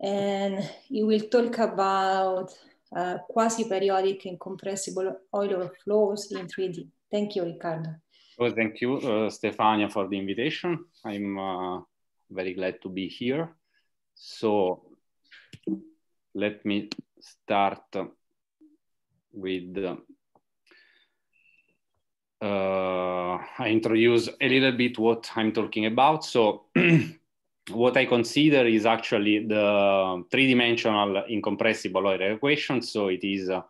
and he will talk about uh, quasi-periodic and compressible Euler flows in 3D. Thank you, Ricardo. Well, oh, thank you, uh, Stefania, for the invitation. I'm uh, very glad to be here. So let me start with uh, I introduce a little bit what I'm talking about. So what I consider is actually the three-dimensional incompressible Euler equation. So it is uh,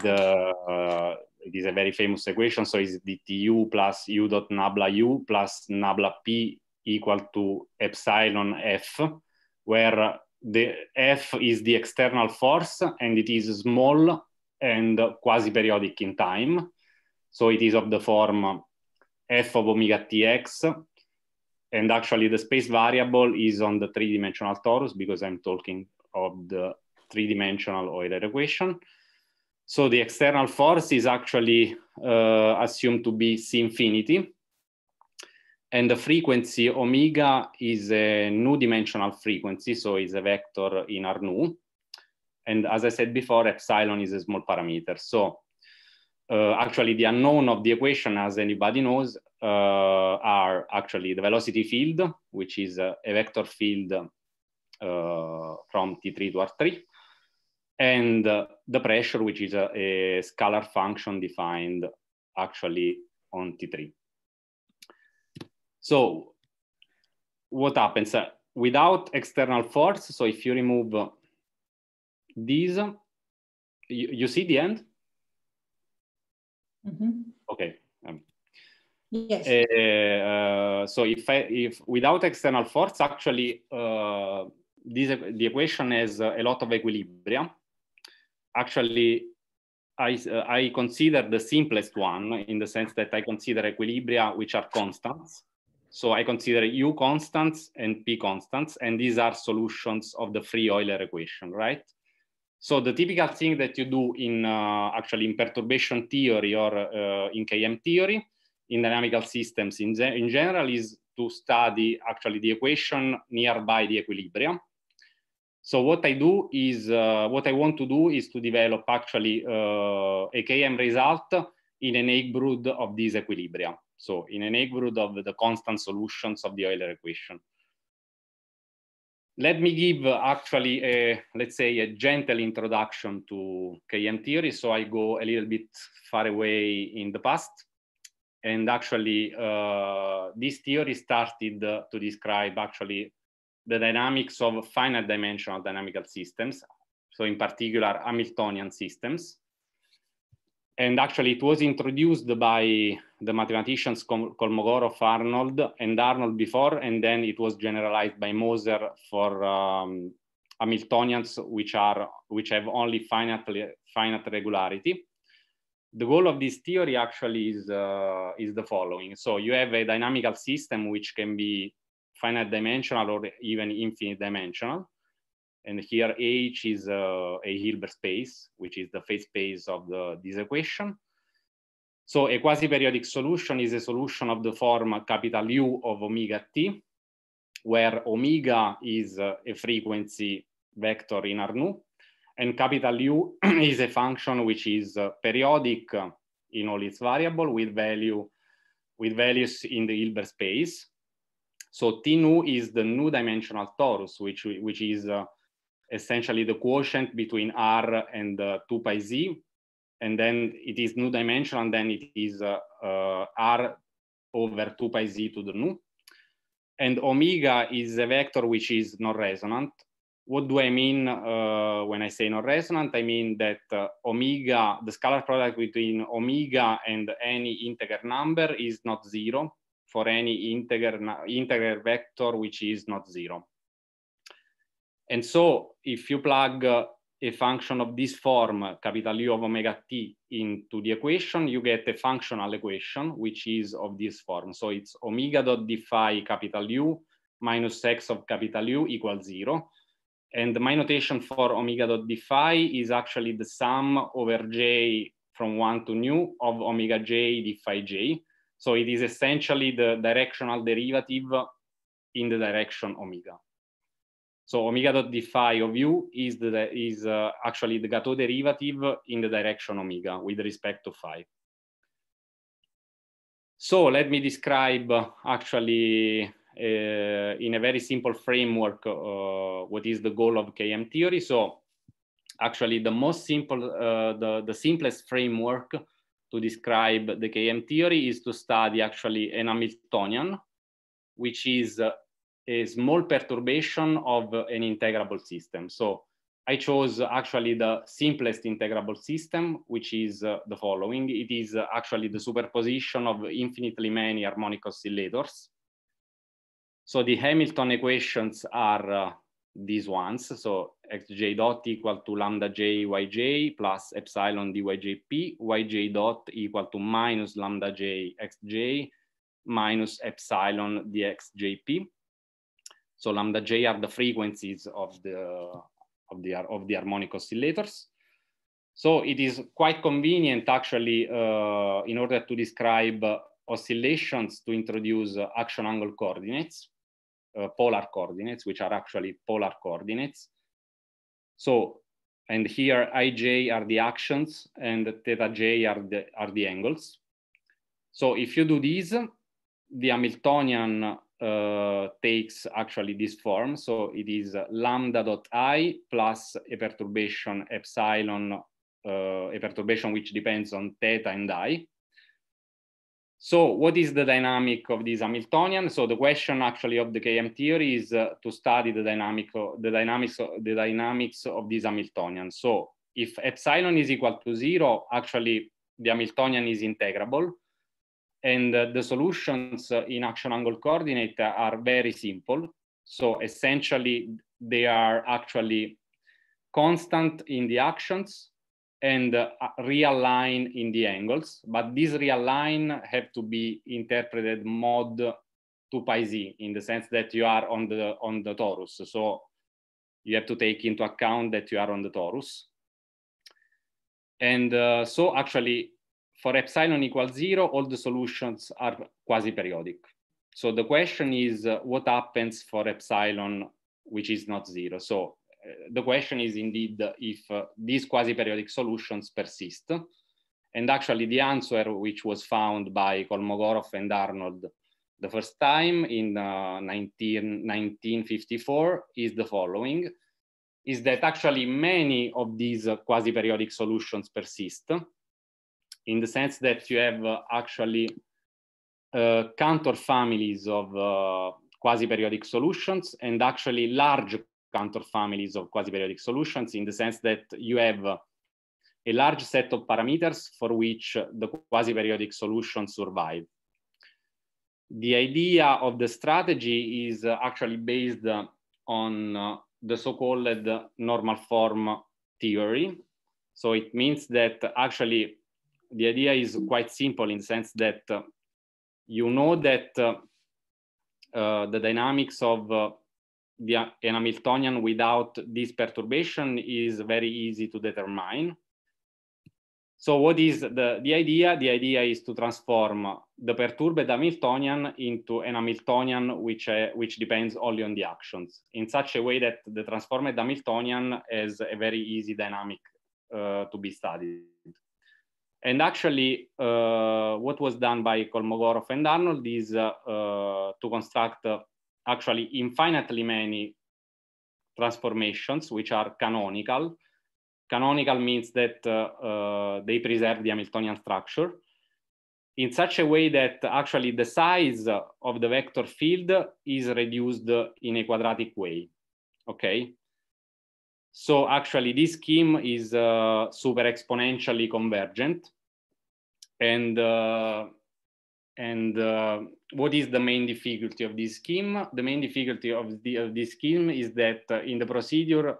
the uh, it is a very famous equation. So it's dtu plus u dot nabla u plus nabla p equal to epsilon f, where the f is the external force and it is small and quasi-periodic in time. So it is of the form f of omega tx and actually the space variable is on the three-dimensional torus because I'm talking of the three-dimensional Euler equation. So the external force is actually uh, assumed to be C infinity. And the frequency omega is a nu dimensional frequency, so it's a vector in R nu. And as I said before, epsilon is a small parameter. So uh, actually the unknown of the equation, as anybody knows, uh, are actually the velocity field, which is uh, a vector field uh, from T3 to R3, and the pressure, which is a, a scalar function defined actually on T3. So what happens uh, without external force? So if you remove these, you, you, see the end? Mm -hmm. Yes. Uh, so if I, if without external force, actually, uh, this the equation has a lot of equilibria. Actually, I uh, I consider the simplest one in the sense that I consider equilibria which are constants. So I consider U constants and P constants, and these are solutions of the free Euler equation, right? So the typical thing that you do in actually in perturbation theory or in KM theory in dynamical systems in, in general is to study actually the equation nearby the equilibrium. So what I do is, uh, what I want to do is to develop actually uh, a KM result in a neighborhood of this equilibrium. So in a neighborhood of the constant solutions of the Euler equation. Let me give actually, a, let's say, a gentle introduction to KM theory. So I go a little bit far away in the past. And actually, uh, this theory started to describe actually the dynamics of finite dimensional dynamical systems. So in particular, Hamiltonian systems. And actually it was introduced by the mathematicians Kolmogorov, Arnold, and Arnold before, and then it was generalized by Moser for um, Hamiltonians, which, are, which have only finite, finite regularity the goal of this theory actually is, uh, is the following. So you have a dynamical system which can be finite dimensional or even infinite dimensional. And here H is uh, a Hilbert space, which is the phase space of the, this equation. So a quasi-periodic solution is a solution of the form capital U of omega t, where omega is uh, a frequency vector in Arnoux and capital U is a function which is uh, periodic uh, in all its variable with value with values in the Hilbert space. So T nu is the nu dimensional torus, which, which is uh, essentially the quotient between R and uh, 2 pi z. And then it is nu dimensional, and then it is uh, uh, R over 2 pi z to the nu. And omega is a vector which is non-resonant what do I mean uh, when I say non-resonant? I mean that uh, omega, the scalar product between omega and any integer number is not zero for any integer, integer vector which is not zero. And so if you plug uh, a function of this form, capital U of omega t, into the equation, you get a functional equation, which is of this form. So it's omega dot d phi capital U minus x of capital U equals zero and my notation for omega dot defi is actually the sum over j from 1 to nu of omega j defi j. So it is essentially the directional derivative in the direction omega. So omega dot defi of u is, the, is uh, actually the Gato derivative in the direction omega with respect to phi. So let me describe uh, actually Eh, in a very simple framework uh, what is the goal of KM theory. So actually the most simple, uh, the, the simplest framework to describe the KM theory is to study actually an Hamiltonian, which is uh, a small perturbation of an integrable system. So I chose actually the simplest integrable system, which is uh, the following. It is uh, actually the superposition of infinitely many harmonic oscillators. So the Hamilton equations are uh, these ones. So xj dot equal to lambda j yj plus epsilon dyjp, yj dot equal to minus lambda j xj minus epsilon jp. So lambda j are the frequencies of the of the of the harmonic oscillators. So it is quite convenient actually uh, in order to describe uh, oscillations to introduce uh, action angle coordinates. Uh, polar coordinates, which are actually polar coordinates. So, and here ij are the actions and theta j are the, are the angles. So if you do these, the Hamiltonian uh, takes actually this form. So it is lambda dot i plus a perturbation epsilon, uh, a perturbation which depends on theta and i. So what is the dynamic of this Hamiltonian? So the question actually of the KM theory is uh, to study the dynamic, of, the dynamics, of, the dynamics of this Hamiltonian. So if epsilon is equal to zero, actually the Hamiltonian is integrable, and uh, the solutions uh, in action angle coordinate are very simple. So essentially, they are actually constant in the actions and uh, realign in the angles, but this realign have to be interpreted mod to pi z in the sense that you are on the on the torus. So you have to take into account that you are on the torus. And uh, so actually for epsilon equals zero, all the solutions are quasi-periodic. So the question is uh, what happens for epsilon, which is not zero? So Eh, the question is indeed if uh, these quasi-periodic solutions persist. And actually the answer which was found by Kolmogorov and Arnold the first time in uh, 19, 1954 is the following, is that actually many of these uh, quasi-periodic solutions persist in the sense that you have actually uh, counter families of uh, quasi-periodic solutions and actually large counter families of quasi-periodic solutions in the sense that you have a large set of parameters for which the quasi-periodic solutions survive. The idea of the strategy is actually based on the so-called normal form theory. So it means that actually the idea is quite simple in the sense that you know that uh, the dynamics of uh, the, an Hamiltonian without this perturbation is very easy to determine. So what is the, the idea? The idea is to transform the perturbed Hamiltonian into an Hamiltonian which, uh, which depends only on the actions in such a way that the transformed Hamiltonian has a very easy dynamic uh, to be studied. And actually, uh, what was done by Kolmogorov and Arnold is uh, uh, to construct uh, actually infinitely many transformations which are canonical. Canonical means that uh, uh, they preserve the Hamiltonian structure in such a way that actually the size of the vector field is reduced in a quadratic way, okay? So actually this scheme is uh, super exponentially convergent and uh, and uh, what is the main difficulty of this scheme? The main difficulty of, the, of this scheme is that uh, in the procedure,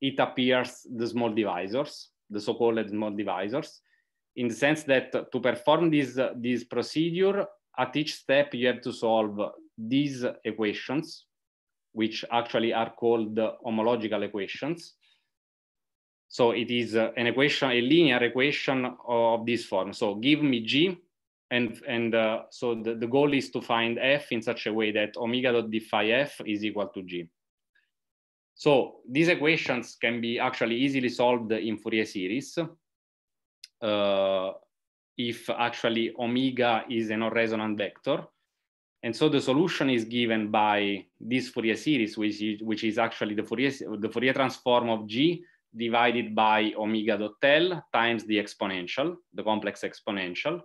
it appears the small divisors, the so-called small divisors, in the sense that to perform this, uh, this procedure, at each step you have to solve these equations, which actually are called homological equations. So it is uh, an equation, a linear equation of this form. So give me G and and uh, so the, the goal is to find f in such a way that omega dot d phi f is equal to g. So these equations can be actually easily solved in Fourier series uh, if actually omega is a non-resonant vector. And so the solution is given by this Fourier series, which is, which is actually the Fourier, the Fourier transform of g divided by omega dot l times the exponential, the complex exponential.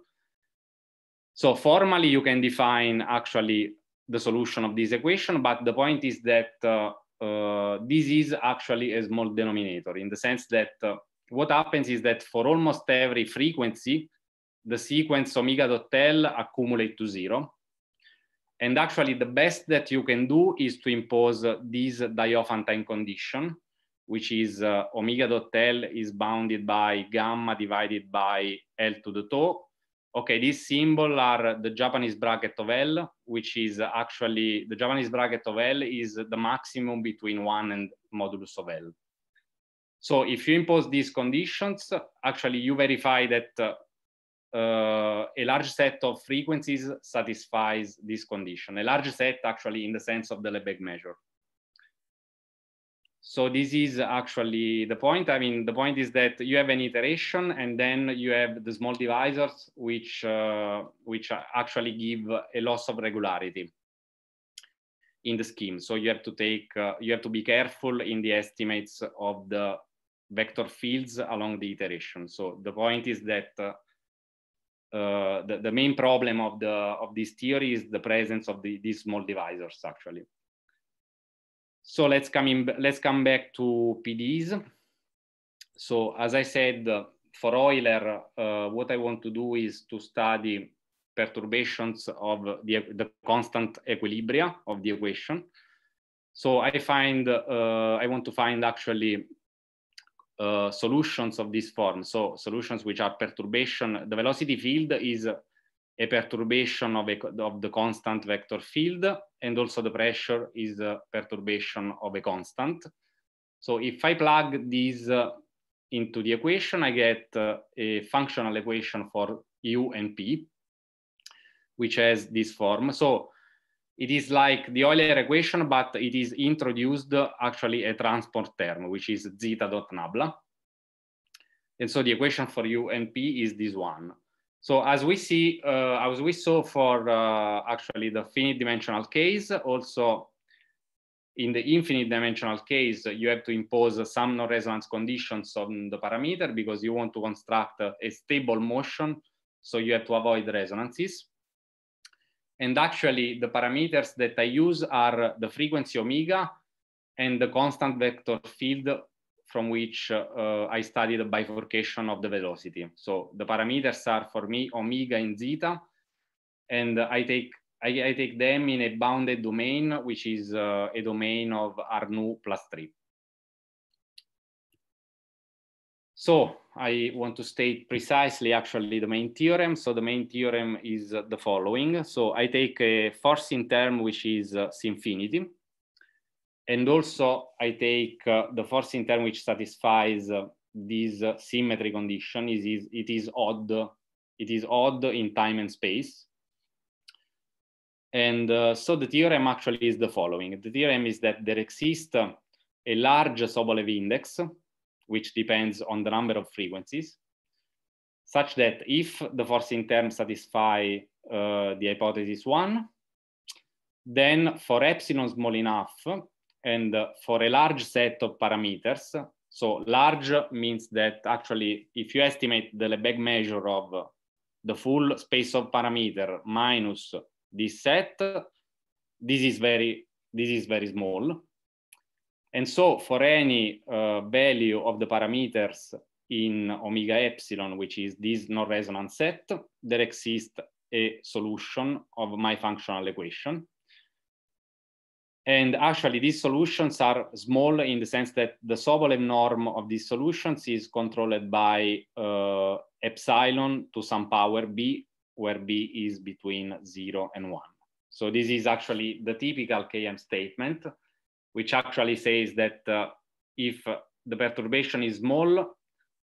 So formally, you can define actually the solution of this equation, but the point is that uh, uh, this is actually a small denominator in the sense that uh, what happens is that for almost every frequency, the sequence omega dot L accumulate to zero. And actually the best that you can do is to impose this Diophantine condition, which is uh, omega dot L is bounded by gamma divided by L to the tau okay, these symbols are the Japanese bracket of L, which is actually, the Japanese bracket of L is the maximum between one and modulus of L. So if you impose these conditions, actually you verify that uh, uh a large set of frequencies satisfies this condition. A large set actually in the sense of the Lebesgue measure. So this is actually the point. I mean, the point is that you have an iteration and then you have the small divisors, which, uh, which actually give a loss of regularity in the scheme. So you have to take, uh, you have to be careful in the estimates of the vector fields along the iteration. So the point is that uh, uh, the, the main problem of the of this theory is the presence of the, these small divisors actually. So let's come in, let's come back to PDs. So as I said, for Euler, uh, what I want to do is to study perturbations of the, the constant equilibria of the equation. So I find, uh, I want to find actually uh, solutions of this form. So solutions which are perturbation. The velocity field is a perturbation of, a, of the constant vector field, and also the pressure is a perturbation of a constant. So if I plug these uh, into the equation, I get uh, a functional equation for u and p, which has this form. So it is like the Euler equation, but it is introduced uh, actually a transport term, which is zeta dot nabla. And so the equation for u and p is this one. So as we see, uh, as we saw for uh, actually the finite dimensional case, also in the infinite dimensional case, you have to impose some non-resonance conditions on the parameter because you want to construct a stable motion. So you have to avoid resonances. And actually the parameters that I use are the frequency omega and the constant vector field from which uh, I study the bifurcation of the velocity. So the parameters are for me omega and zeta, and I take I, I take them in a bounded domain, which is uh, a domain of R nu plus three. So I want to state precisely actually the main theorem. So the main theorem is the following. So I take a forcing term, which is uh, infinity and also I take uh, the forcing term which satisfies uh, this uh, symmetry condition. is it is odd. It is odd in time and space. And uh, so the theorem actually is the following. The theorem is that there exists uh, um, a large Sobolev index, which depends on the number of frequencies, such that if the forcing term satisfy uh, the hypothesis one, then for epsilon small enough, and uh, for a large set of parameters, so large means that actually if you estimate the Lebesgue measure of the full space of parameter minus this set, this is very, this is very small. And so for any uh, value of the parameters in omega epsilon, which is this non-resonant set, there exists a solution of my functional equation. And actually, these solutions are small in the sense that the Sobolev norm of these solutions is controlled by uh, epsilon to some power b, where b is between 0 and 1. So this is actually the typical KM statement, which actually says that uh, if the perturbation is small,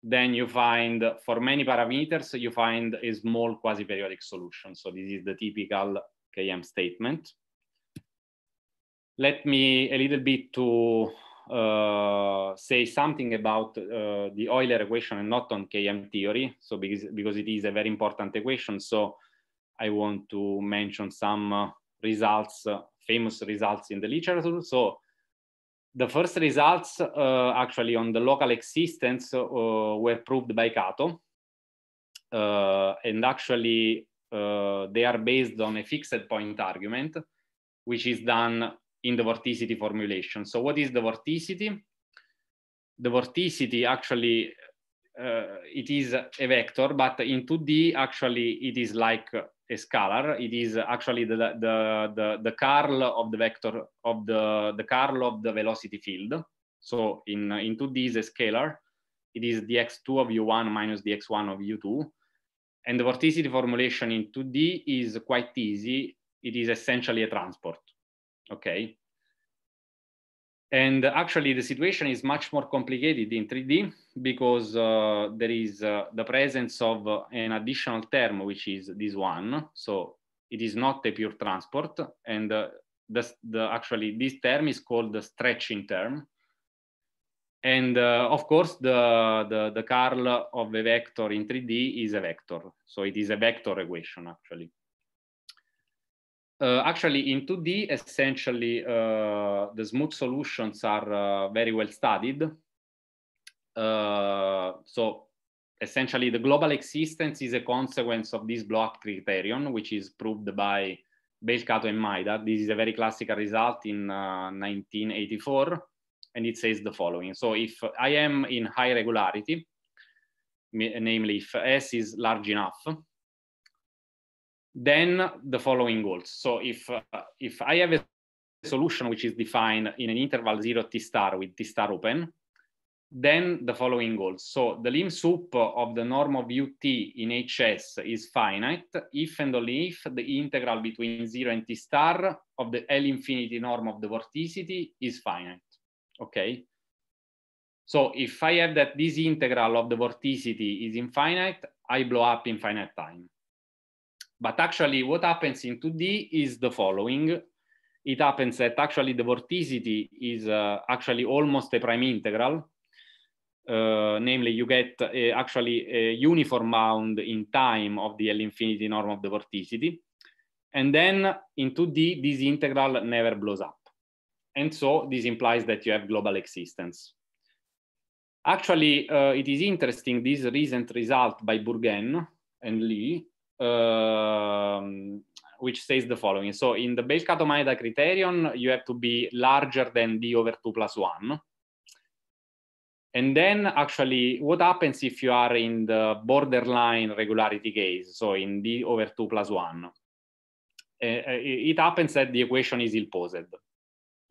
then you find, for many parameters, you find a small quasi-periodic solution. So this is the typical KM statement let me a little bit to uh, say something about uh, the Euler equation and not on KM theory. So because, because it is a very important equation. So I want to mention some uh, results, uh, famous results in the literature. So the first results uh, actually on the local existence uh, were proved by Cato. and actually they are based on a fixed point argument, which is done in the vorticity formulation. So what is the vorticity? The vorticity actually, uh, it is a vector, but in 2D, actually, it is like a scalar. It is actually the, the, the, the curl of the vector, of the, the curl of the velocity field. So in, in 2D is a scalar. It is the x2 of u1 minus the x1 of u2. And the vorticity formulation in 2D is quite easy. It is essentially a transport okay? And actually the situation is much more complicated in 3D because uh, there is uh, the presence of uh, an additional term, which is this one. So it is not a pure transport. And uh, the, the, actually this term is called the stretching term. And uh, of course, the, the, the curl of a vector in 3D is a vector. So it is a vector equation, actually uh, actually, in 2D, essentially, uh, the smooth solutions are uh, very well studied. Uh, so essentially, the global existence is a consequence of this block criterion, which is proved by Belcato and Maida. This is a very classical result in 1984, uh, and it says the following. So if I am in high regularity, namely if S is large enough, then the following goals. So if uh, if I have a solution which is defined in an interval 0 t star with t star open, then the following goals. So the limb sup of the norm of ut in HS is finite if and only if the integral between 0 and t star of the L infinity norm of the vorticity is finite. Okay. So if I have that this integral of the vorticity is infinite, I blow up infinite time. But actually what happens in 2D is the following. It happens that actually the vorticity is uh, actually almost a prime integral. Uh, namely, you get a, actually a uniform bound in time of the L infinity norm of the vorticity. And then in 2D, this integral never blows up. And so this implies that you have global existence. Actually, uh, it is interesting, this recent result by Bourgain and Lee um, which says the following. So in the base maeda criterion, you have to be larger than d over 2 plus 1. And then actually what happens if you are in the borderline regularity case, so in d over 2 plus 1? Uh, eh, eh, it happens that the equation is ill-posed.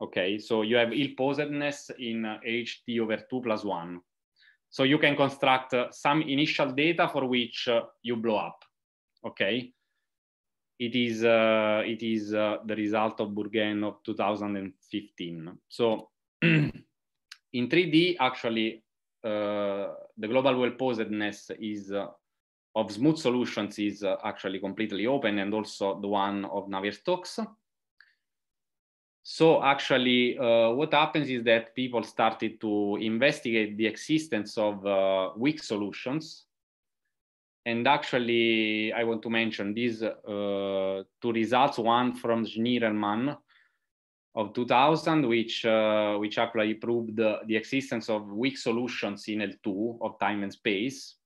Okay, so you have ill-posedness in eh, h d over 2 plus 1. So you can construct uh, some initial data for which uh, you blow up okay it is uh, it is uh, the result of Bourgain of 2015 so in 3d actually uh, the global well posedness is uh, of smooth solutions is uh, actually completely open and also the one of Navier-Stokes so actually, uh, what happens is that people started to investigate the existence of uh, weak solutions and actually, I want to mention these uh, two results. One from Schneerman of 2000, which uh, which actually proved the, the existence of weak solutions in L2 of time and space.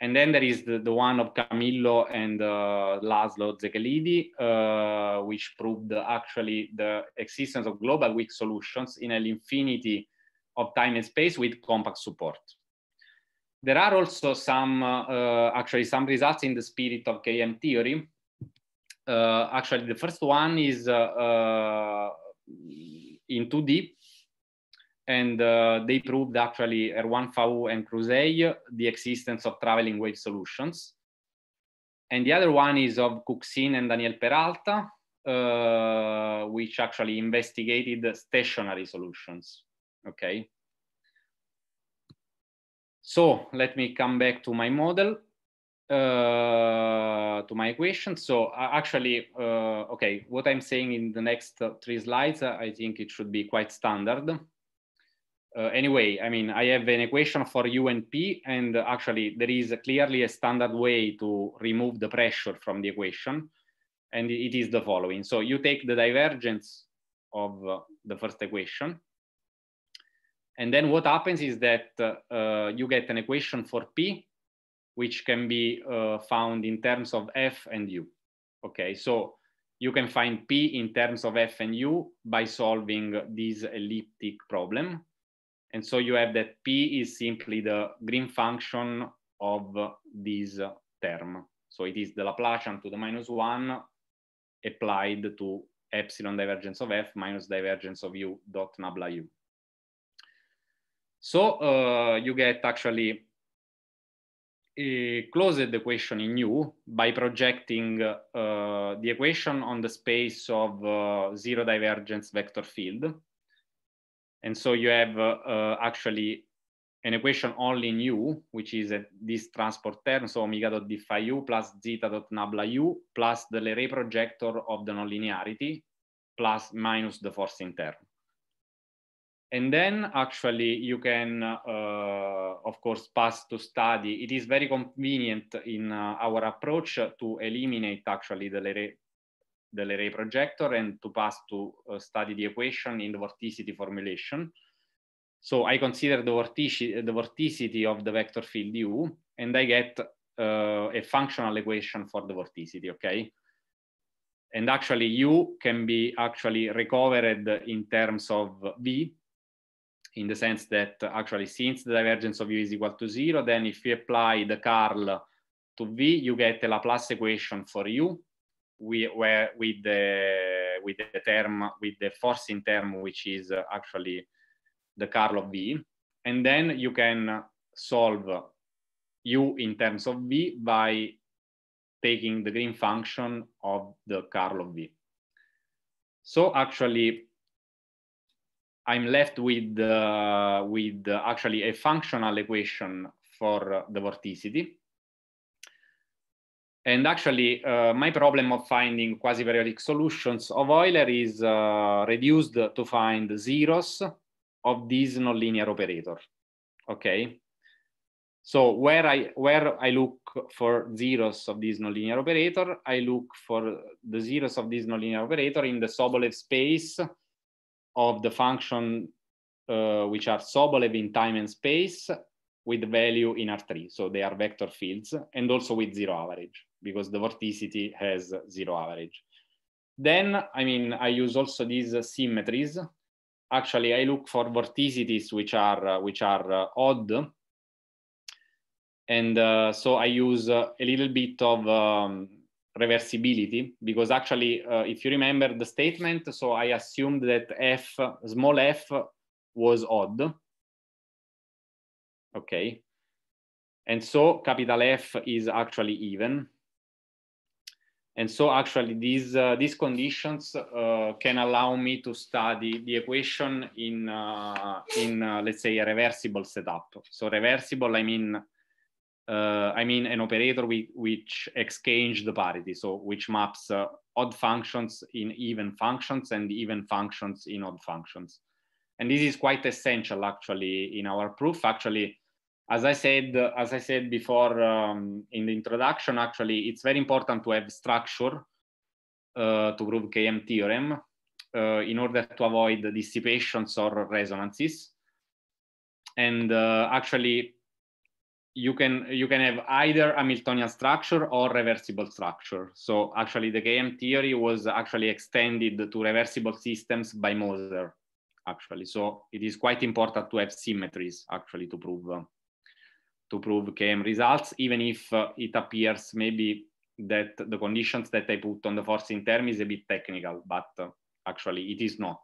And then there is the, the one of Camillo and uh, Laszlo Zegelidi, uh, which proved actually the existence of global weak solutions in an infinity of time and space with compact support there are also some, uh, actually some results in the spirit of KM theory. Uh, actually, the first one is uh, in 2D, and uh, they proved actually Erwan Fau and Crusey the existence of traveling wave solutions. And the other one is of Cuxin and Daniel Peralta, uh, which actually investigated stationary solutions. Okay, so let me come back to my model, uh, to my equation. So actually, uh, okay, what I'm saying in the next three slides, uh, I think it should be quite standard. Uh, anyway, I mean, I have an equation for U and P, and actually there is a clearly a standard way to remove the pressure from the equation, and it is the following. So you take the divergence of uh, the first equation, and then what happens is that uh, uh, you get an equation for P, which can be uh, found in terms of F and U. Okay, so you can find P in terms of F and U by solving this elliptic problem. And so you have that P is simply the green function of this term. So it is the Laplacian to the minus one applied to epsilon divergence of F minus divergence of U dot nabla U. So uh, you get actually uh, closed the equation in U by projecting uh, the equation on the space of uh, zero divergence vector field. And so you have uh, uh, actually an equation only in U, which is this transport term, so omega dot d phi U plus zeta dot nabla U plus the Leray projector of the nonlinearity plus minus the forcing term and then actually you can uh, of course pass to study it is very convenient in uh, our approach to eliminate actually the Leray, the Leray projector and to pass to uh, study the equation in the vorticity formulation so i consider the vorticity, the vorticity of the vector field u and i get uh, a functional equation for the vorticity okay and actually u can be actually recovered in terms of v in the sense that uh, actually since the divergence of u is equal to zero, then if you apply the curl to v, you get the Laplace equation for u where with the with the term with the forcing term, which is uh, actually the curl of v, and then you can solve u in terms of v by taking the green function of the curl of v. So actually I'm left with uh, with uh, actually a functional equation for uh, the vorticity. And actually, uh, my problem of finding quasi-periodic solutions of Euler is uh, reduced to find zeros of this nonlinear operator. Okay. So where I where I look for zeros of this nonlinear operator, I look for the zeros of this nonlinear operator in the Sobolev space of the function uh, which are Sobolev in time and space with value in R3. So they are vector fields and also with zero average because the vorticity has zero average. Then, I mean, I use also these uh, symmetries. Actually, I look for vorticities which are, uh, which are uh, odd. And uh, so I use uh, a little bit of um, reversibility because actually uh, if you remember the statement so i assumed that f small f was odd okay and so capital f is actually even and so actually these uh, these conditions uh, can allow me to study the equation in uh, in uh, let's say a reversible setup so reversible i mean uh, I mean an operator we, which exchange the parity, so which maps uh, odd functions in even functions and even functions in odd functions. And this is quite essential actually in our proof. Actually, as I said, as I said before um, in the introduction, actually, it's very important to have structure uh, to prove KM theorem uh, in order to avoid dissipations or resonances. And uh, actually, you can you can have either Hamiltonian structure or reversible structure. So actually, the KM theory was actually extended to reversible systems by Moser. Actually, so it is quite important to have symmetries actually to prove uh, to prove KM results, even if uh, it appears maybe that the conditions that I put on the forcing term is a bit technical, but uh, actually it is not.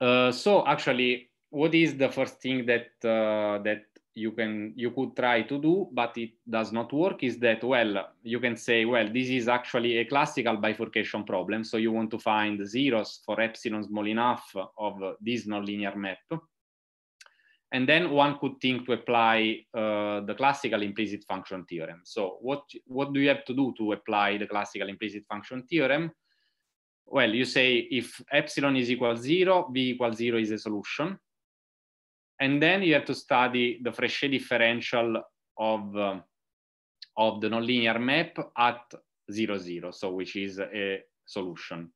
Uh, so actually what is the first thing that uh, that you can you could try to do but it does not work is that well you can say well this is actually a classical bifurcation problem so you want to find zeros for epsilon small enough of this nonlinear map and then one could think to apply uh, the classical implicit function theorem so what what do you have to do to apply the classical implicit function theorem well you say if epsilon is equal zero b equals zero is a solution and then you have to study the Frechet differential of, uh, of the nonlinear map at zero, zero, so which is a solution.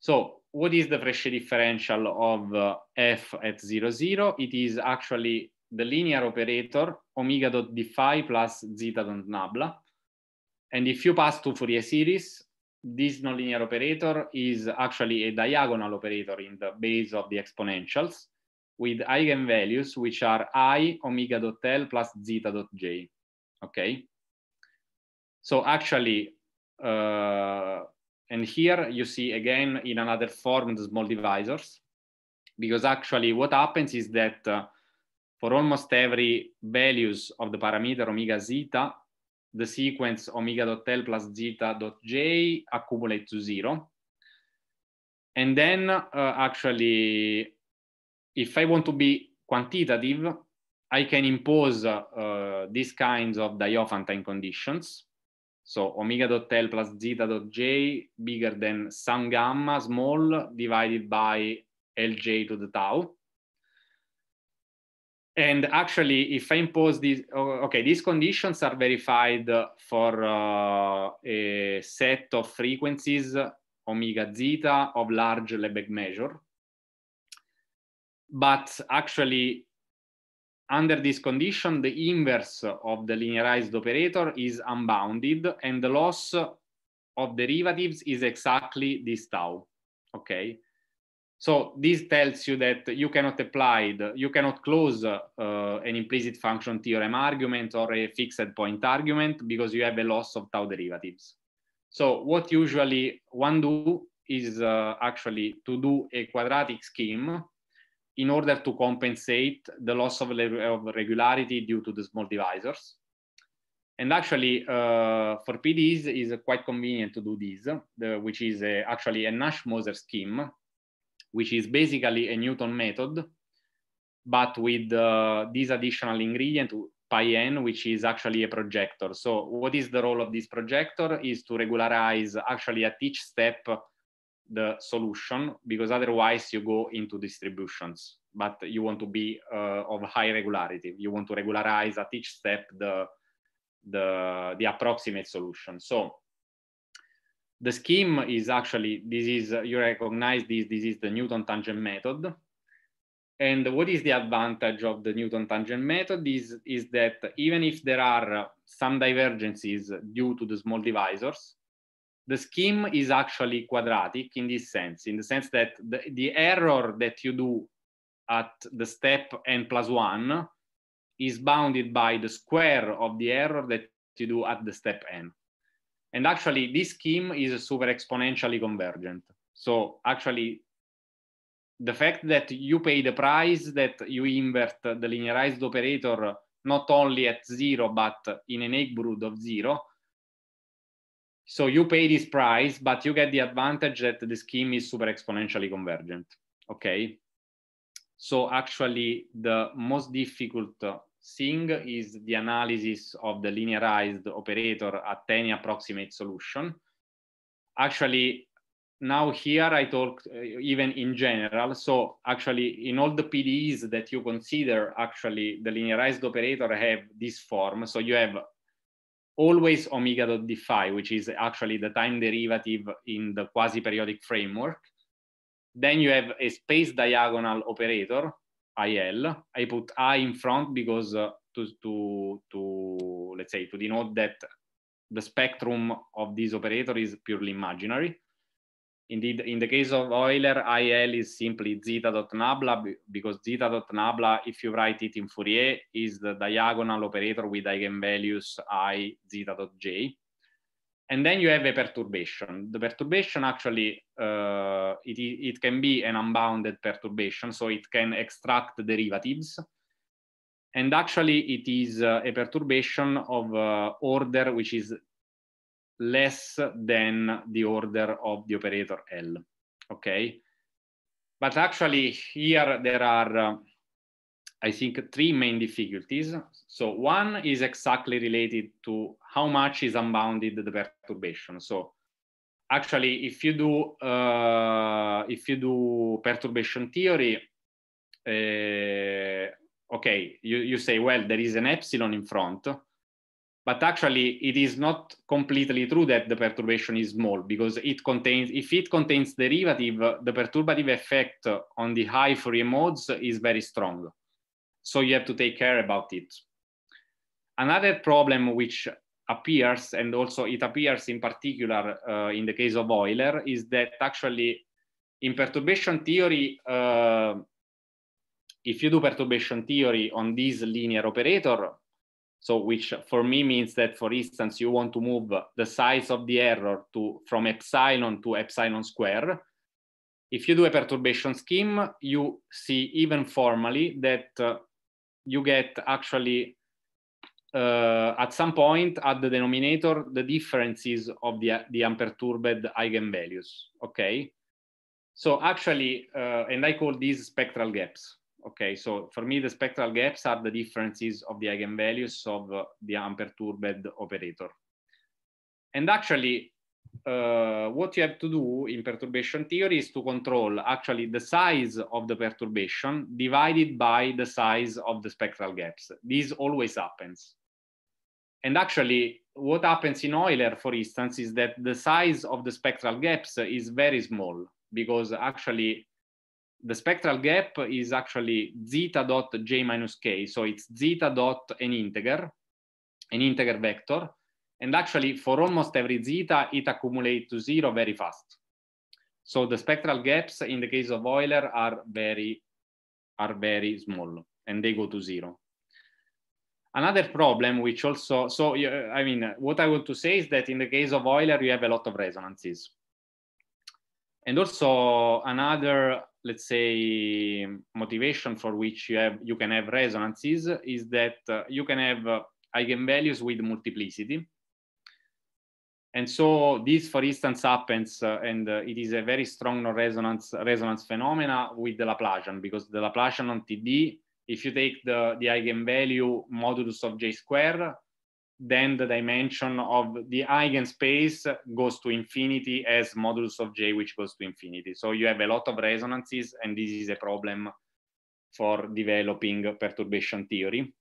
So what is the Frechet differential of uh, f at zero, zero? It is actually the linear operator omega dot d phi plus zeta dot nabla. And if you pass to Fourier series, this nonlinear operator is actually a diagonal operator in the base of the exponentials with eigenvalues which are i omega dot l plus zeta dot j. Okay. So actually, uh, and here you see again in another form the small divisors, because actually what happens is that uh, for almost every values of the parameter omega zeta, the sequence omega dot l plus zeta dot j accumulates to zero. And then uh, actually if I want to be quantitative, I can impose uh, these kinds of Diophantine conditions. So omega dot L plus zeta dot J bigger than some gamma small divided by Lj to the tau. And actually, if I impose these, okay, these conditions are verified for uh, a set of frequencies omega zeta of large Lebesgue measure but actually under this condition, the inverse of the linearized operator is unbounded and the loss of derivatives is exactly this tau, okay? So this tells you that you cannot apply, the, you cannot close uh, an implicit function theorem argument or a fixed point argument because you have a loss of tau derivatives. So what usually one do is uh, actually to do a quadratic scheme in order to compensate the loss of, of regularity due to the small divisors. And actually, uh, for PDs is quite convenient to do this, the, which is a, uh, actually a Nash-Moser scheme, which is basically a Newton method, but with uh, this additional ingredient, pi n, which is actually a projector. So what is the role of this projector is to regularize actually at each step the solution because otherwise you go into distributions but you want to be uh, of high regularity you want to regularize at each step the the the approximate solution so the scheme is actually this is uh, you recognize this this is the newton tangent method and what is the advantage of the Newton tangent method is, is that even if there are some divergences due to the small divisors, the scheme is actually quadratic in this sense, in the sense that the, the error that you do at the step n plus one is bounded by the square of the error that you do at the step n. And actually, this scheme is super exponentially convergent. So actually, the fact that you pay the price that you invert the linearized operator not only at zero, but in a neighborhood of zero, so you pay this price, but you get the advantage that the scheme is super exponentially convergent. Okay. So actually, the most difficult thing is the analysis of the linearized operator at any approximate solution. Actually, now here I talk uh, even in general. So actually, in all the PDEs that you consider, actually the linearized operator have this form. So you have always omega dot dphi, which is actually the time derivative in the quasi-periodic framework. Then you have a space diagonal operator, IL. I put I in front because uh, to, to, to, let's say, to denote that the spectrum of this operator is purely imaginary. Indeed, in the case of Euler, IL is simply zeta dot nabla because zeta dot nabla, if you write it in Fourier, is the diagonal operator with eigenvalues i zeta dot j. And then you have a perturbation. The perturbation actually, uh, it, it can be an unbounded perturbation, so it can extract derivatives. And actually, it is uh, a perturbation of uh, order which is less than the order of the operator L, okay? But actually here there are, uh, I think, three main difficulties. So one is exactly related to how much is unbounded the perturbation. So actually, if you do, uh, if you do perturbation theory, uh, okay, you, you say, well, there is an epsilon in front, but actually it is not completely true that the perturbation is small because it contains if it contains derivative the perturbative effect on the high Fourier modes is very strong so you have to take care about it another problem which appears and also it appears in particular uh, in the case of Euler is that actually in perturbation theory uh, if you do perturbation theory on this linear operator so which for me means that, for instance, you want to move the size of the error to from epsilon to epsilon square. If you do a perturbation scheme, you see even formally that uh, you get actually uh, at some point at the denominator the differences of the, the unperturbed eigenvalues, okay? So actually, uh, and I call these spectral gaps. Okay, so for me, the spectral gaps are the differences of the eigenvalues of the unperturbed operator. And actually, uh, what you have to do in perturbation theory is to control actually the size of the perturbation divided by the size of the spectral gaps. This always happens. And actually, what happens in Euler, for instance, is that the size of the spectral gaps is very small because actually the spectral gap is actually zeta dot j minus k. So it's zeta dot an integer, an integer vector. And actually for almost every zeta, it accumulates to zero very fast. So the spectral gaps in the case of Euler are very, are very small and they go to zero. Another problem which also, so I mean, what I want to say is that in the case of Euler, you have a lot of resonances. And also another let's say motivation for which you have you can have resonances is that uh, you can have uh, eigenvalues with multiplicity and so this for instance happens uh, and uh, it is a very strong resonance resonance phenomena with the laplacian because the laplacian on td if you take the the eigenvalue modulus of j square then the dimension of the eigenspace goes to infinity as modulus of J, which goes to infinity. So you have a lot of resonances, and this is a problem for developing perturbation theory.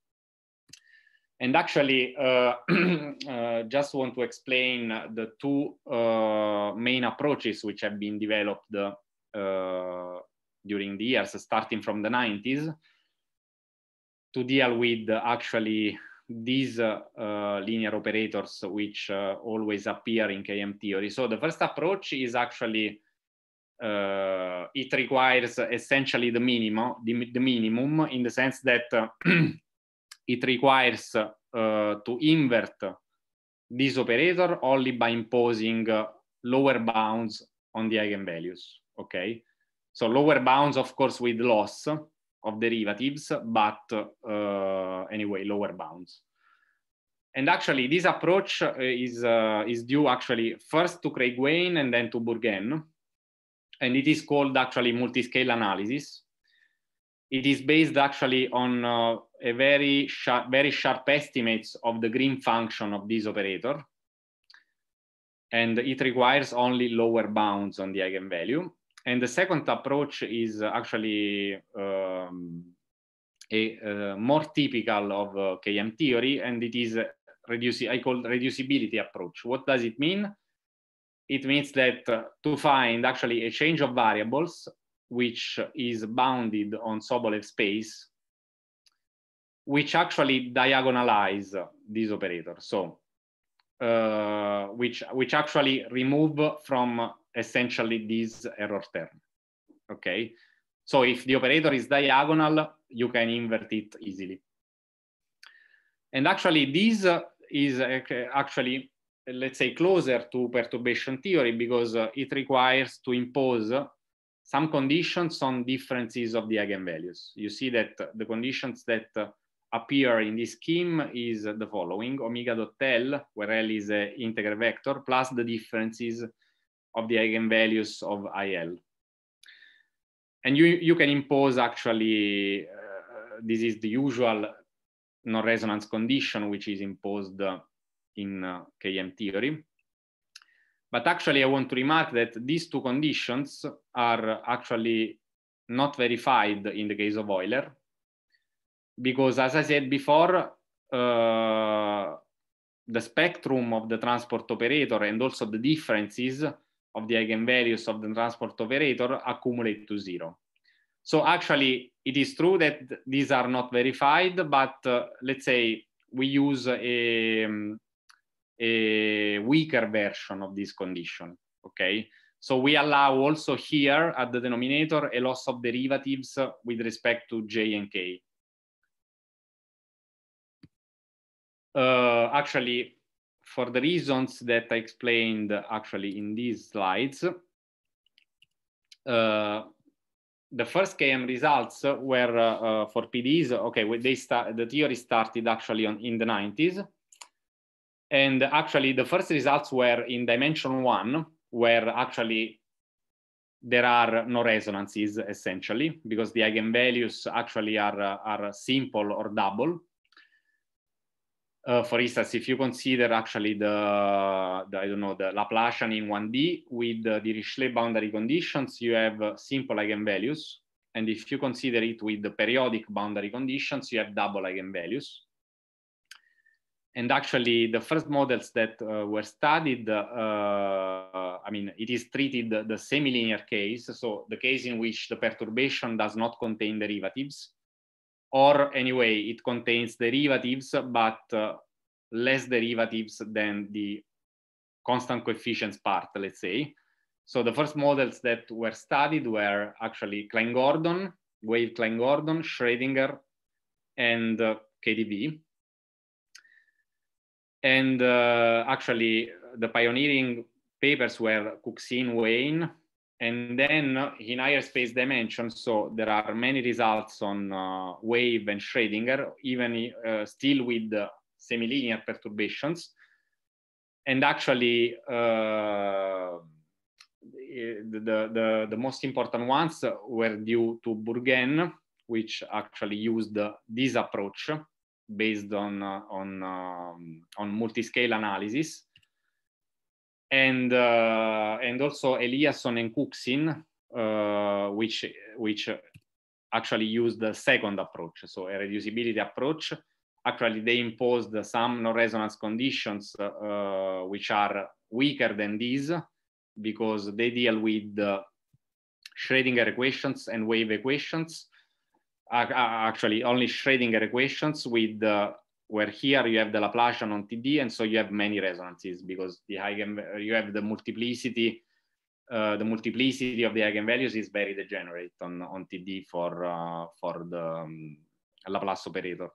And actually, uh, uh, just want to explain the two uh, main approaches which have been developed uh, during the years, starting from the 90s, to deal with actually these uh, uh, linear operators which uh, always appear in KM theory. So the first approach is actually uh, it requires essentially the minimum, the, the, minimum in the sense that uh, it requires uh, to invert this operator only by imposing lower bounds on the eigenvalues. Okay, so lower bounds, of course, with loss, of derivatives, but uh, anyway, lower bounds. And actually, this approach uh, is, uh, is due actually first to Craig Wayne and then to Bourgain. And it is called actually multiscale analysis. It is based actually on uh, a very sharp, very sharp estimates of the green function of this operator. And it requires only lower bounds on the eigenvalue and the second approach is uh, actually um, a, uh, more typical of uh, KM theory, and it is reduci- I call reducibility approach. What does it mean? It means that uh, to find actually a change of variables which is bounded on Sobolev space, which actually diagonalize this operator. So, uh, which which actually remove from essentially this error term, okay? So if the operator is diagonal, you can invert it easily. And actually this uh, is uh, actually, let's say closer to perturbation theory because uh, it requires to impose some conditions on differences of the eigenvalues. You see that the conditions that appear in this scheme is the following, omega dot L, where L is an integer vector, plus the differences of the eigenvalues of IL. And you, you can impose actually, uh, this is the usual non-resonance condition, which is imposed uh, in uh, KM theory. But actually, I want to remark that these two conditions are actually not verified in the case of Euler, because as I said before, uh, the spectrum of the transport operator and also the differences of the eigenvalues of the transport operator accumulate to zero. So actually, it is true that these are not verified, but uh, let's say we use a, um, a weaker version of this condition, okay? So we allow also here at the denominator a loss of derivatives with respect to J and K. Uh, actually, for the reasons that I explained actually in these slides, uh, the first KM results were uh, uh for PDs. Okay, they start, the theory started actually on, in the 90s. And actually the first results were in dimension one, where actually there are no resonances essentially, because the eigenvalues actually are, uh, are simple or double uh, for instance, if you consider actually the, the, I don't know, the Laplacian in 1D with the Dirichlet boundary conditions, you have uh, simple eigenvalues. And if you consider it with the periodic boundary conditions, you have double eigenvalues. And actually, the first models that uh, were studied, uh, uh I mean, it is treated the, the semi-linear case, so the case in which the perturbation does not contain derivatives or anyway, it contains derivatives, but uh, less derivatives than the constant coefficients part, let's say. So the first models that were studied were actually Klein-Gordon, Wave Klein-Gordon, Schrödinger, and uh, KDB. And uh, actually, the pioneering papers were Cooksin, Wayne, and then in higher space dimensions, so there are many results on uh, wave and schrodinger even uh, still with uh, semilinear perturbations and actually uh, the, the, the most important ones were due to Bourgain, which actually used this approach based on uh, on um, on multiscale analysis and uh, and also Eliasson and Cooksin, uh, which which actually used the second approach, so a reducibility approach. Actually, they imposed some non-resonance conditions uh, which are weaker than these because they deal with Schrodinger equations and wave equations. Actually, only Schrodinger equations with uh, where here you have the Laplacian on TD, and so you have many resonances because the eigen you have the multiplicity, uh, the multiplicity of the eigenvalues is very degenerate on, on TD for uh, for the um, Laplace operator.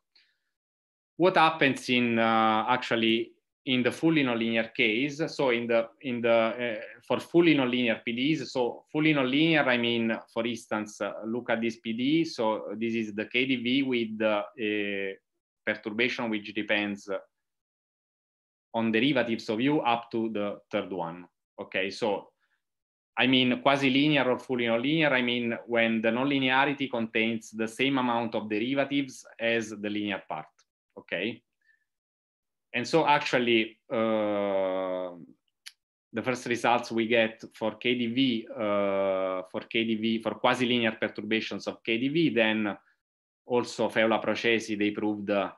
What happens in uh, actually in the fully nonlinear case? So in the in the uh, for fully nonlinear PDs, so fully nonlinear, I mean, for instance, uh, look at this PD. So this is the KDV with uh, perturbation which depends on derivatives of u up to the third one. Okay, so I mean quasi-linear or fully nonlinear, I mean when the nonlinearity contains the same amount of derivatives as the linear part, okay? And so actually, uh, the first results we get for KDV, uh, for KDV, for quasi-linear perturbations of KDV, then also Feola Procesi, they proved uh,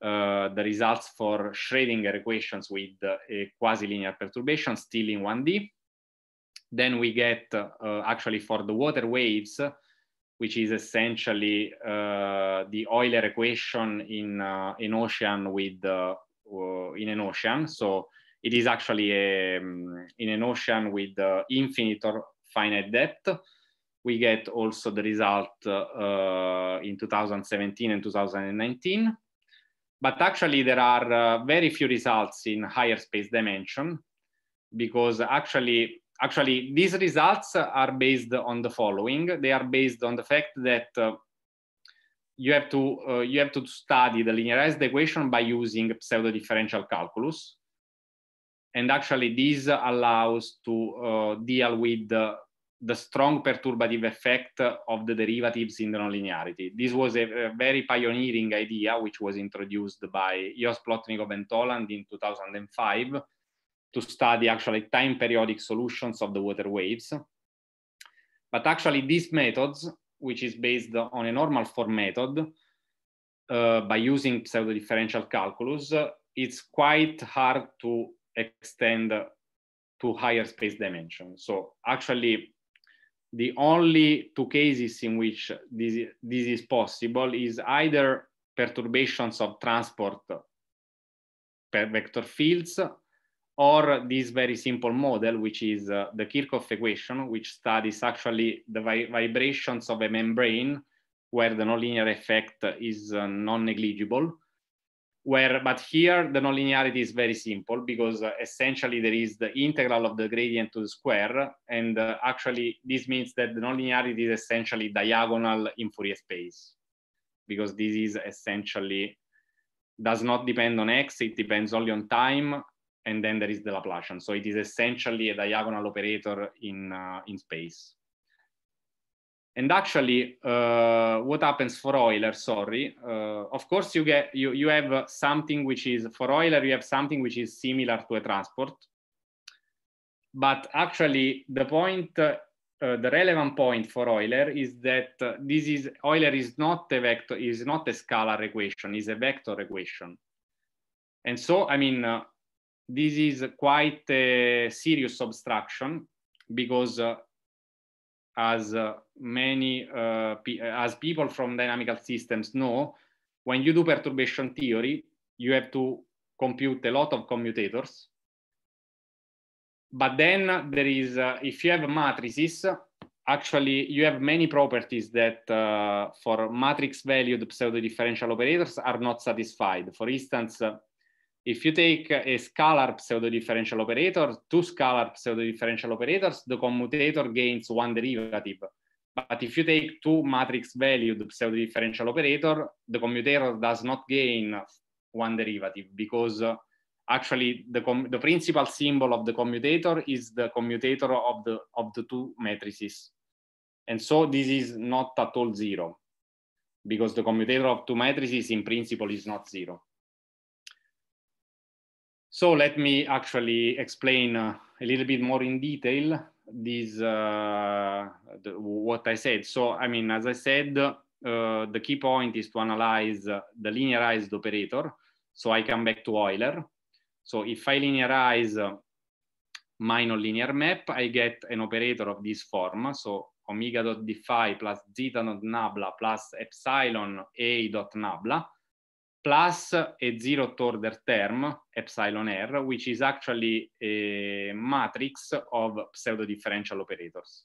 the results for Schrödinger equations with uh, a quasi-linear perturbation still in 1D. Then we get uh, actually for the water waves, which is essentially uh, the Euler equation in an ocean with in an ocean. So it is actually a, um, in an ocean with infinite or finite depth we get also the result uh, in 2017 and 2019. But actually, there are uh, very few results in higher space dimension because actually, actually these results are based on the following. They are based on the fact that uh, you have to uh, you have to study the linearized equation by using pseudo-differential calculus, and actually this allows to uh, deal with the strong perturbative effect of the derivatives in the nonlinearity. This was a, a very pioneering idea, which was introduced by Jos Plotnikov and Toland in 2005 to study actually time periodic solutions of the water waves. But actually these methods, which is based on a normal form method uh, by using pseudo-differential calculus, uh, it's quite hard to extend to higher space dimensions. So actually the only two cases in which this, this is possible is either perturbations of transport per vector fields or this very simple model, which is uh, the Kirchhoff equation, which studies actually the vi vibrations of a membrane where the nonlinear effect is uh, non-negligible where but here the nonlinearity is very simple because uh, essentially there is the integral of the gradient to the square and uh, actually this means that the nonlinearity is essentially diagonal in Fourier space because this is essentially does not depend on x it depends only on time and then there is the Laplacian so it is essentially a diagonal operator in uh, in space and actually, uh, what happens for Euler, sorry, uh, of course you get, you, you have something which is, for Euler, you have something which is similar to a transport. But actually the point, uh, uh the relevant point for Euler is that uh, this is, Euler is not a vector, is not a scalar equation, is a vector equation. And so, I mean, uh, this is quite a serious obstruction because as uh, many uh, pe- uh, as people from dynamical systems know, when you do perturbation theory, you have to compute a lot of commutators. But then there is, if you have matrices, actually you have many properties that uh, for matrix valued pseudo differential operators are not satisfied for instance uh, if you take a scalar pseudo-differential operator, two scalar pseudo-differential operators, the commutator gains one derivative. But if you take two matrix-valued pseudo-differential operator, the commutator does not gain one derivative because uh, actually the, the principal symbol of the commutator is the commutator of the, of the two matrices. And so this is not at all zero because the commutator of two matrices in principle is not zero. So let me actually explain uh, a little bit more in detail these uh, the, what I said. So I mean, as I said, uh, the key point is to analyze uh, the linearized operator. So I come back to Euler. So if I linearize uh, my nonlinear map, I get an operator of this form. So omega dot d phi plus zeta dot nabla plus epsilon a dot nabla plus a zero order term, epsilon r, which is actually a matrix of pseudo-differential operators.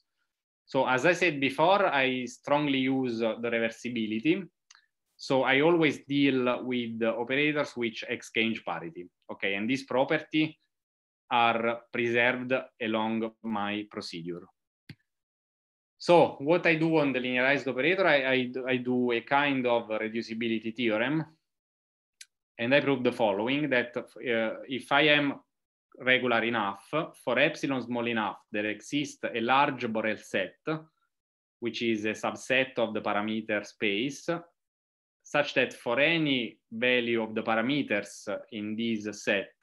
So as I said before, I strongly use the reversibility. So I always deal with operators which exchange parity. Okay, and this property are preserved along my procedure. So what I do on the linearized operator, I, I, I do a kind of reducibility theorem and I proved the following, that uh, if I am regular enough, for epsilon small enough, there exists a large Borel set, which is a subset of the parameter space, such that for any value of the parameters in this set,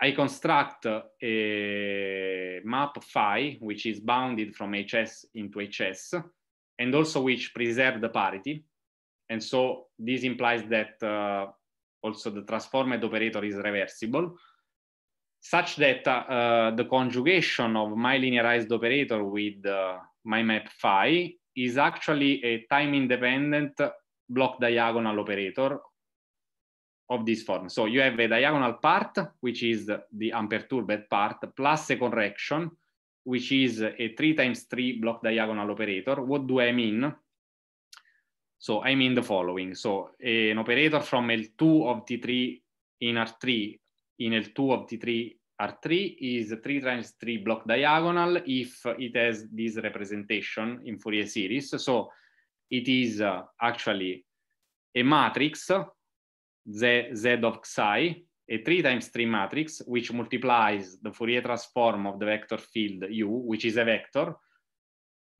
I construct a map phi, which is bounded from HS into HS, and also which preserve the parity. And so this implies that uh, also the transformed operator is reversible, such that uh, uh, the conjugation of my linearized operator with uh, my map phi is actually a time independent block diagonal operator of this form. So you have a diagonal part, which is the unperturbed part, plus a correction, which is a three times three block diagonal operator. What do I mean? So I mean the following. So an operator from L2 of T3 in R3 in L2 of T3 R3 is 3 times 3 block diagonal if it has this representation in Fourier series. So it is uh, actually a matrix Z, Z of psi, a 3 times 3 matrix, which multiplies the Fourier transform of the vector field U, which is a vector,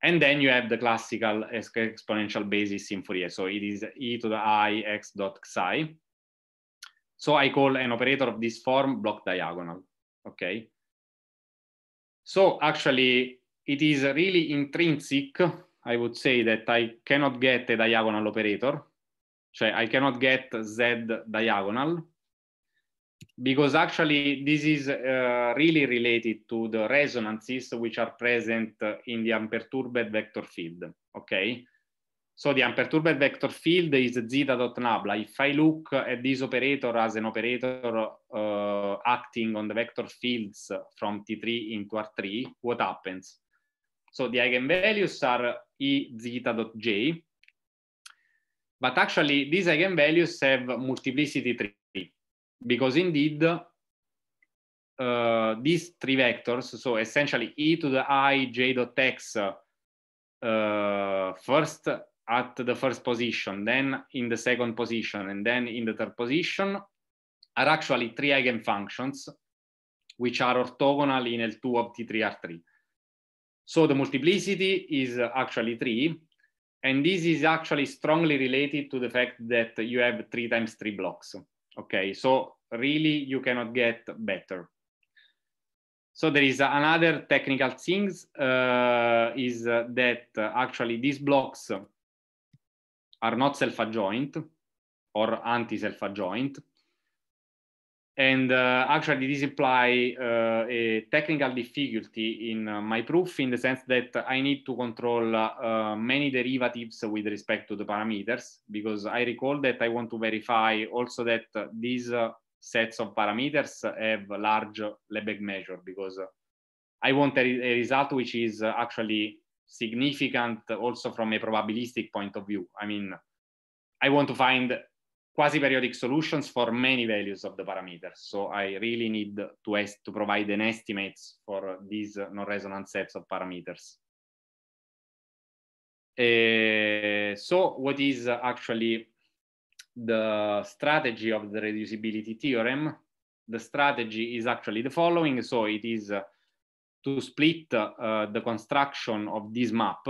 and then you have the classical exponential basis in Fourier. So it is e to the i x dot psi. So I call an operator of this form block diagonal, okay? So actually it is really intrinsic, I would say that I cannot get a diagonal operator. So I cannot get Z diagonal because actually this is uh, really related to the resonances which are present uh, in the unperturbed vector field, okay? So the unperturbed vector field is zeta dot nabla. If I look at this operator as an operator uh, acting on the vector fields from T3 into R3, what happens? So the eigenvalues are uh, E zeta dot J, but actually these eigenvalues have multiplicity 3 because indeed uh, these three vectors, so essentially e to the i j dot x uh, first at the first position, then in the second position, and then in the third position, are actually three eigenfunctions, which are orthogonal in L2 of T3R3. So the multiplicity is actually three, and this is actually strongly related to the fact that you have three times three blocks. Okay, so really you cannot get better. So there is another technical things uh, is that actually these blocks are not self-adjoint or anti-self-adjoint. And uh, actually, this imply uh, a technical difficulty in uh, my proof in the sense that I need to control uh, uh, many derivatives with respect to the parameters, because I recall that I want to verify also that uh, these sets of parameters have large Lebesgue measure, because I want a, a, result which is actually significant also from a probabilistic point of view. I mean, I want to find quasi-periodic solutions for many values of the parameters. So I really need to, to provide an estimates for these non-resonant sets of parameters. Uh, so what is actually the strategy of the reducibility theorem? The strategy is actually the following. So it is to split uh, the construction of this map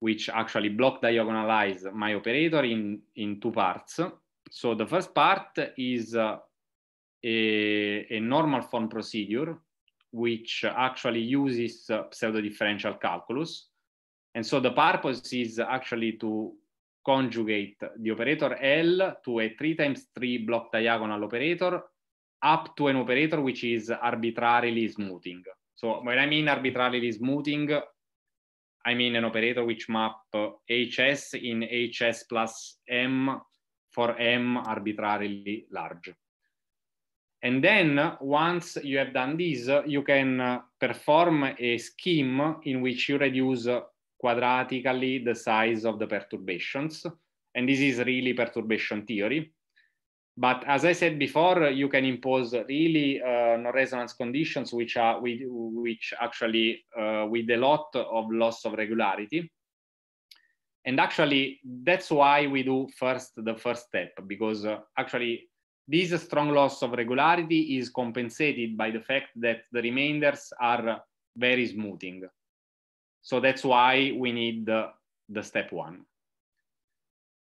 which actually block diagonalize my operator in, in two parts. So the first part is uh, a, a, normal form procedure, which actually uses uh, pseudo-differential calculus. And so the purpose is actually to conjugate the operator L to a three times three block diagonal operator up to an operator which is arbitrarily smoothing. So when I mean arbitrarily smoothing, I mean an operator which map HS in HS plus M for M arbitrarily large. And then once you have done this, you can uh, perform a scheme in which you reduce quadratically the size of the perturbations. And this is really perturbation theory. But as I said before, you can impose really uh, non-resonance conditions, which are with which actually uh, with a lot of loss of regularity. And actually, that's why we do first the first step, because uh, actually this strong loss of regularity is compensated by the fact that the remainders are very smoothing. So that's why we need the, the step one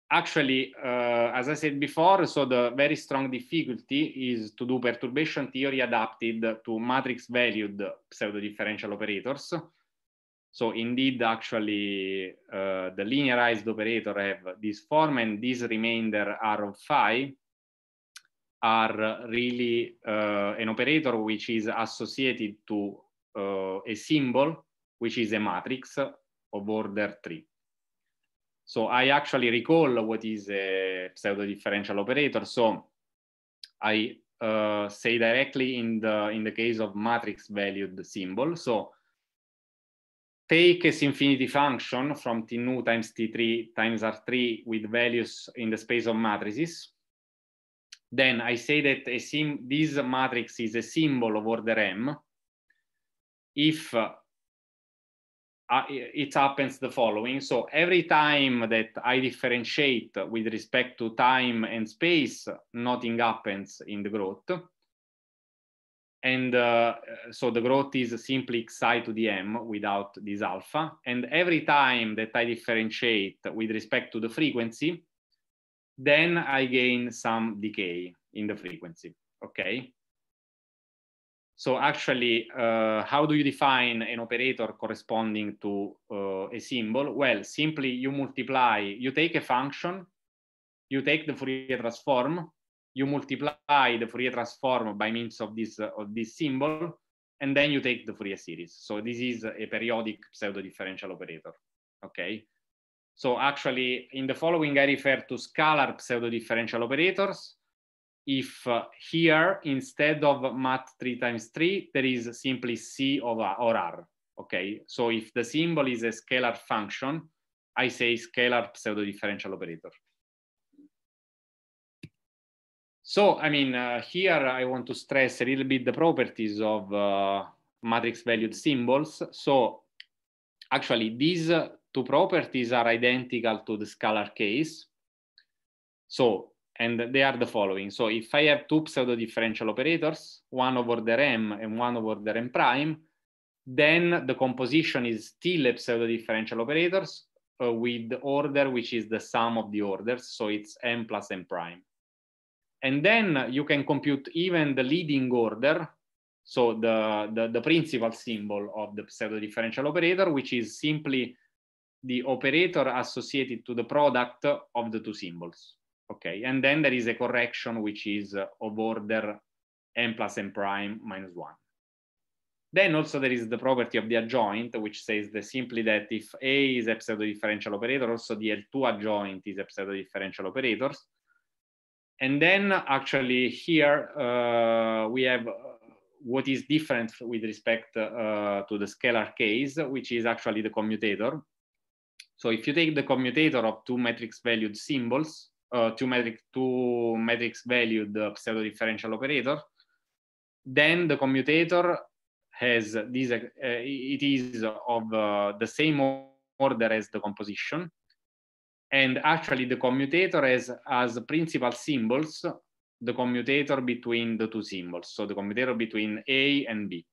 actually, uh, as I said before, so the very strong difficulty is to do perturbation theory adapted to matrix-valued pseudo-differential operators. So indeed, actually, uh, the linearized operator have this form and this remainder R of phi are really uh, an operator which is associated to uh, a symbol, which is a matrix of order three. So I actually recall what is a pseudo differential operator. So I uh, say directly in the in the case of matrix valued symbol. So take this infinity function from t0 times t3 times r3 with values in the space of matrices. Then I say that a sim this matrix is a symbol of order m if uh, it happens the following. So every time that I differentiate with respect to time and space, nothing happens in the growth. And uh, so the growth is simply psi to the m without this alpha. And every time that I differentiate with respect to the frequency, then I gain some decay in the frequency, okay? So actually, uh, how do you define an operator corresponding to uh, a symbol? Well, simply you multiply, you take a function, you take the Fourier transform, you multiply the Fourier transform by means of this, uh, of this symbol, and then you take the Fourier series. So this is a periodic pseudo-differential operator, okay? So actually, in the following, I refer to scalar pseudo-differential operators, if uh, here instead of mat 3 times 3 there is simply c over or r okay so if the symbol is a scalar function i say scalar pseudo differential operator so i mean uh, here i want to stress a little bit the properties of uh, matrix valued symbols so actually these two properties are identical to the scalar case so and they are the following. So if I have two pseudo-differential operators, one over the rem and one over the rem prime, then the composition is still a pseudo-differential operators uh, with order, which is the sum of the orders. So it's m plus m prime. And then you can compute even the leading order, so the, the, the principal symbol of the pseudo-differential operator, which is simply the operator associated to the product of the two symbols. Okay, and then there is a correction which is uh, of order n plus n prime minus one. Then also there is the property of the adjoint, which says that simply that if A is a pseudo-differential operator, also the L2 adjoint is a pseudo-differential operator. And then actually here uh, we have uh, what is different with respect uh, to the scalar case, which is actually the commutator. So if you take the commutator of two matrix valued symbols, uh, two metric two matrix valued uh, pseudo differential operator then the commutator has this uh, it is of uh, the same order as the composition and actually the commutator has as principal symbols the commutator between the two symbols so the commutator between a and b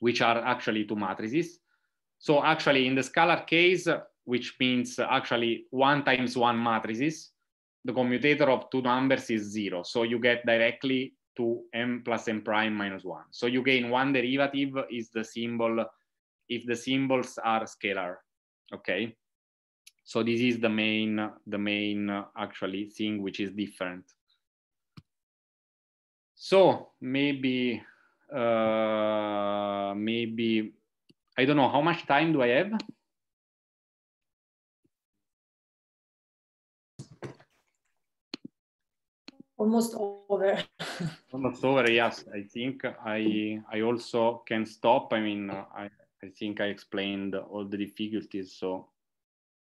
which are actually two matrices so actually in the scalar case which means actually one times one matrices the commutator of two numbers is zero. So you get directly to m plus m prime minus one. So you gain one derivative is the symbol if the symbols are scalar, okay? So this is the main, the main uh, actually thing which is different. So maybe, uh, maybe, I don't know, how much time do I have? almost over. almost over, yes. I think I I also can stop. I mean, uh, I, I think I explained all the difficulties, so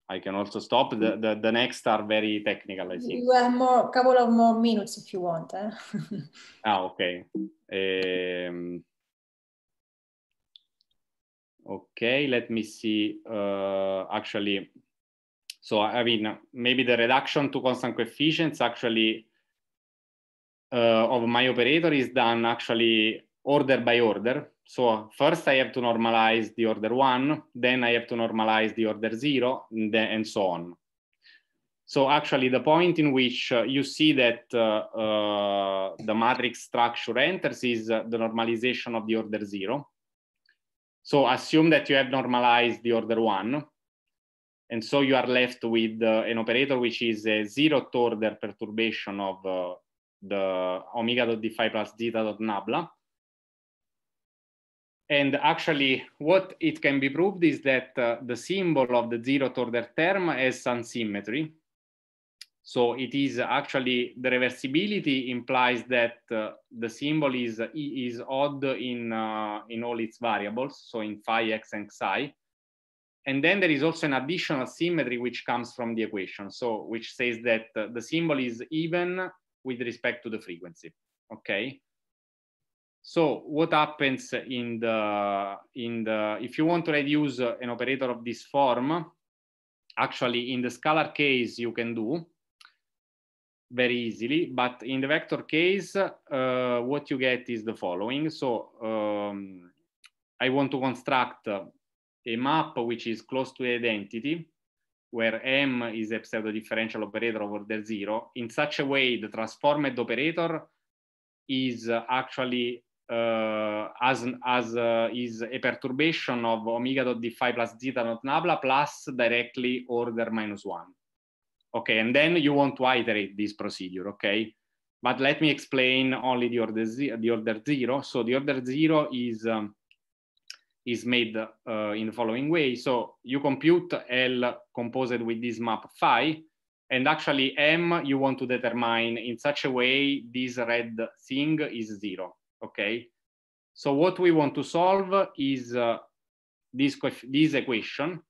I can also stop. The, the, the next are very technical, I think. You have more, a couple of more minutes if you want. Eh? ah, okay. Um, okay, let me see. Uh, actually, so I mean, maybe the reduction to constant coefficients actually uh, of my operator is done actually order by order. So first I have to normalize the order one, then I have to normalize the order zero, and, then, and so on. So actually the point in which uh, you see that uh, uh, the matrix structure enters is uh, the normalization of the order zero. So assume that you have normalized the order one. And so you are left with uh, an operator which is a zero order perturbation of the omega.dphi plus zeta.nabla. And actually, what it can be proved is that uh, the symbol of the zeroth order term has some symmetry. So it is actually the reversibility implies that uh, the symbol is is odd in uh, in all its variables, so in phi x and psi. And then there is also an additional symmetry which comes from the equation, so which says that uh, the symbol is even with respect to the frequency, okay? So what happens in the, in the, if you want to reduce uh, an operator of this form, actually in the scalar case you can do very easily, but in the vector case, uh, what you get is the following. So um, I want to construct a map which is close to identity where M is a pseudo-differential operator over the zero, in such a way the transformed operator is actually uh, as, as uh, is a perturbation of omega dot d phi plus zeta dot nabla plus directly order minus one. Okay, and then you want to iterate this procedure, okay? But let me explain only the order, the order zero. So the order zero is um, is made uh, in the following way. So you compute L composed with this map phi, and actually M you want to determine in such a way this red thing is zero, okay? So what we want to solve is uh, this, this equation.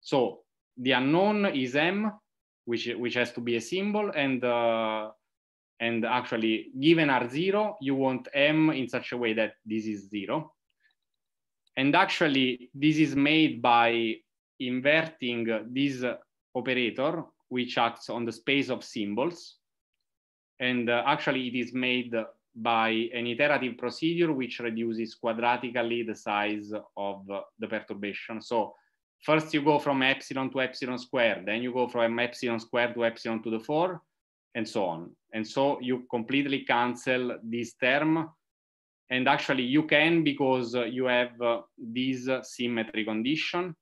So the unknown is M, which, which has to be a symbol, and, uh, and actually given R0, you want M in such a way that this is zero. And actually, this is made by inverting this operator, which acts on the space of symbols. And uh, actually, it is made by an iterative procedure which reduces quadratically the size of the perturbation. So first you go from epsilon to epsilon squared, then you go from epsilon squared to epsilon to the 4, and so on. And so you completely cancel this term and actually you can because uh, you have uh, this uh, symmetry condition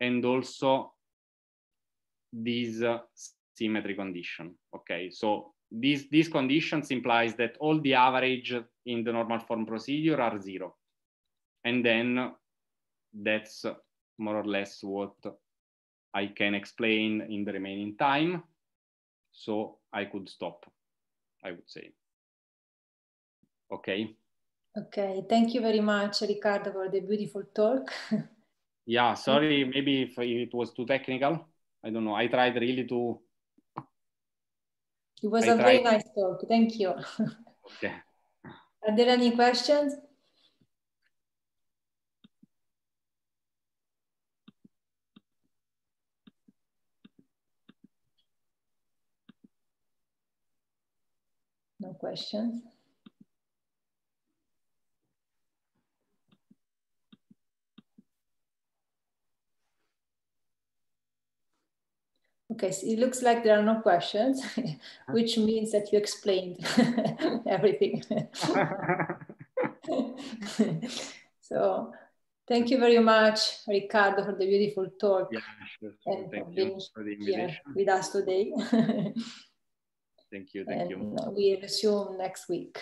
and also this symmetry condition, okay? So these, these conditions implies that all the average in the normal form procedure are zero. And then that's more or less what I can explain in the remaining time. So I could stop, I would say. Okay. Okay, thank you very much, Ricardo, for the beautiful talk. yeah, sorry, maybe if it was too technical. I don't know. I tried really to. It was I a tried... very nice talk. Thank you. okay. Are there any questions? No questions. Okay, so it looks like there are no questions, which means that you explained everything. so thank you very much, Ricardo, for the beautiful talk. Yeah, sure. And thank for being for the invitation. with us today. thank you, thank and you. We resume next week.